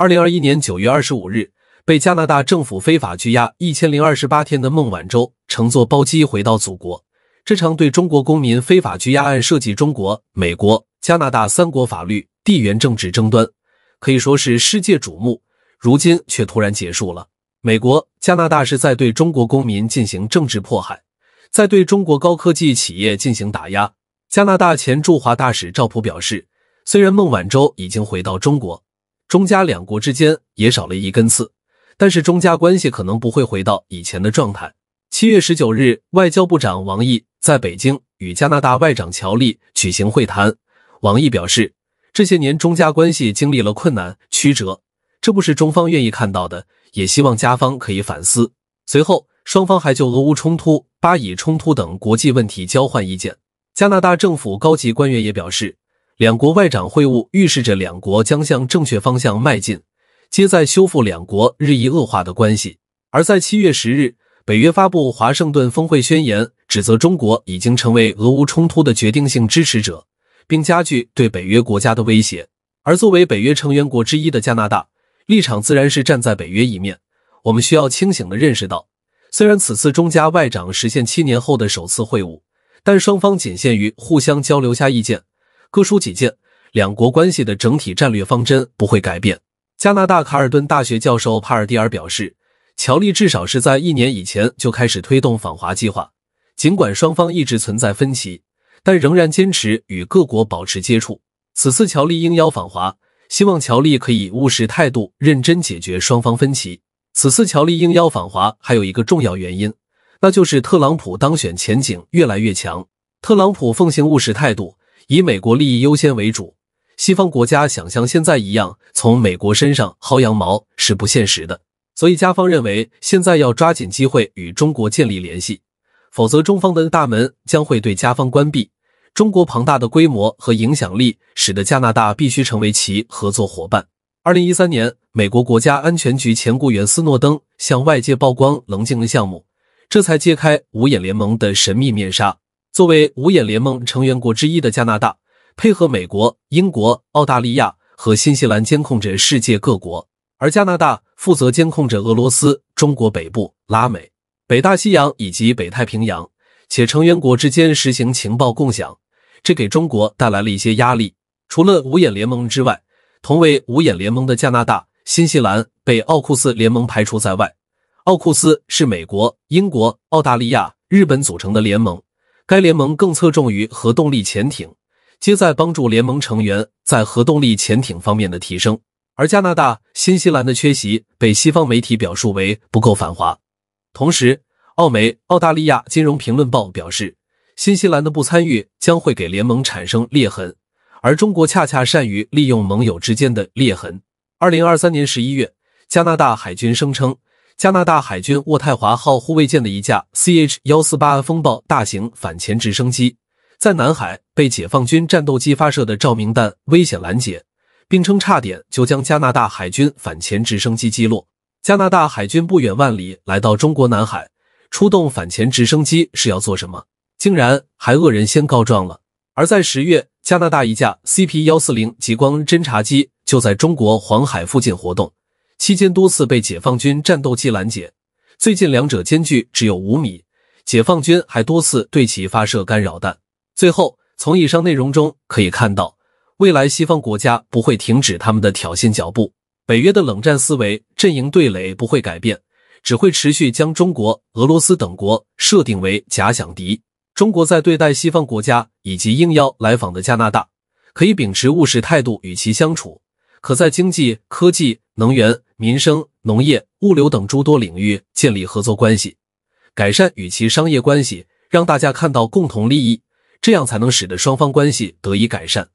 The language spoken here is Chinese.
二零二一年九月二十五日，被加拿大政府非法拘押一千零二十八天的孟晚舟乘坐包机回到祖国。这场对中国公民非法拘押案涉及中国、美国、加拿大三国法律、地缘政治争端，可以说是世界瞩目。如今却突然结束了。美国、加拿大是在对中国公民进行政治迫害，在对中国高科技企业进行打压。加拿大前驻华大使赵普表示，虽然孟晚舟已经回到中国。中加两国之间也少了一根刺，但是中加关系可能不会回到以前的状态。七月十九日，外交部长王毅在北京与加拿大外长乔利举行会谈。王毅表示，这些年中加关系经历了困难曲折，这不是中方愿意看到的，也希望加方可以反思。随后，双方还就俄乌冲突、巴以冲突等国际问题交换意见。加拿大政府高级官员也表示。两国外长会晤预示着两国将向正确方向迈进，皆在修复两国日益恶化的关系。而在七月十日，北约发布华盛顿峰会宣言，指责中国已经成为俄乌冲突的决定性支持者，并加剧对北约国家的威胁。而作为北约成员国之一的加拿大，立场自然是站在北约一面。我们需要清醒地认识到，虽然此次中加外长实现七年后的首次会晤，但双方仅限于互相交流下意见。各抒己见，两国关系的整体战略方针不会改变。加拿大卡尔顿大学教授帕尔蒂尔表示，乔利至少是在一年以前就开始推动访华计划。尽管双方一直存在分歧，但仍然坚持与各国保持接触。此次乔利应邀访华，希望乔利可以务实态度认真解决双方分歧。此次乔利应邀访华还有一个重要原因，那就是特朗普当选前景越来越强。特朗普奉行务实态度。以美国利益优先为主，西方国家想像现在一样从美国身上薅羊毛是不现实的。所以，加方认为现在要抓紧机会与中国建立联系，否则中方的大门将会对加方关闭。中国庞大的规模和影响力，使得加拿大必须成为其合作伙伴。二零一三年，美国国家安全局前雇员斯诺登向外界曝光棱镜的项目，这才揭开五眼联盟的神秘面纱。作为五眼联盟成员国之一的加拿大，配合美国、英国、澳大利亚和新西兰监控着世界各国，而加拿大负责监控着俄罗斯、中国北部、拉美、北大西洋以及北太平洋，且成员国之间实行情报共享，这给中国带来了一些压力。除了五眼联盟之外，同为五眼联盟的加拿大、新西兰被奥库斯联盟排除在外。奥库斯是美国、英国、澳大利亚、日本组成的联盟。该联盟更侧重于核动力潜艇，皆在帮助联盟成员在核动力潜艇方面的提升。而加拿大、新西兰的缺席被西方媒体表述为不够繁华。同时，澳媒《澳大利亚金融评论报》表示，新西兰的不参与将会给联盟产生裂痕，而中国恰恰善于利用盟友之间的裂痕。二零二三年十一月，加拿大海军声称。加拿大海军渥太华号护卫舰的一架 CH 幺四八风暴大型反潜直升机在南海被解放军战斗机发射的照明弹危险拦截，并称差点就将加拿大海军反潜直升机击落。加拿大海军不远万里来到中国南海，出动反潜直升机是要做什么？竟然还恶人先告状了。而在十月，加拿大一架 CP 幺四零极光侦察机就在中国黄海附近活动。期间多次被解放军战斗机拦截，最近两者间距只有五米，解放军还多次对其发射干扰弹。最后，从以上内容中可以看到，未来西方国家不会停止他们的挑衅脚步，北约的冷战思维阵营对垒不会改变，只会持续将中国、俄罗斯等国设定为假想敌。中国在对待西方国家以及应邀来访的加拿大，可以秉持务实态度与其相处。可在经济、科技、能源、民生、农业、物流等诸多领域建立合作关系，改善与其商业关系，让大家看到共同利益，这样才能使得双方关系得以改善。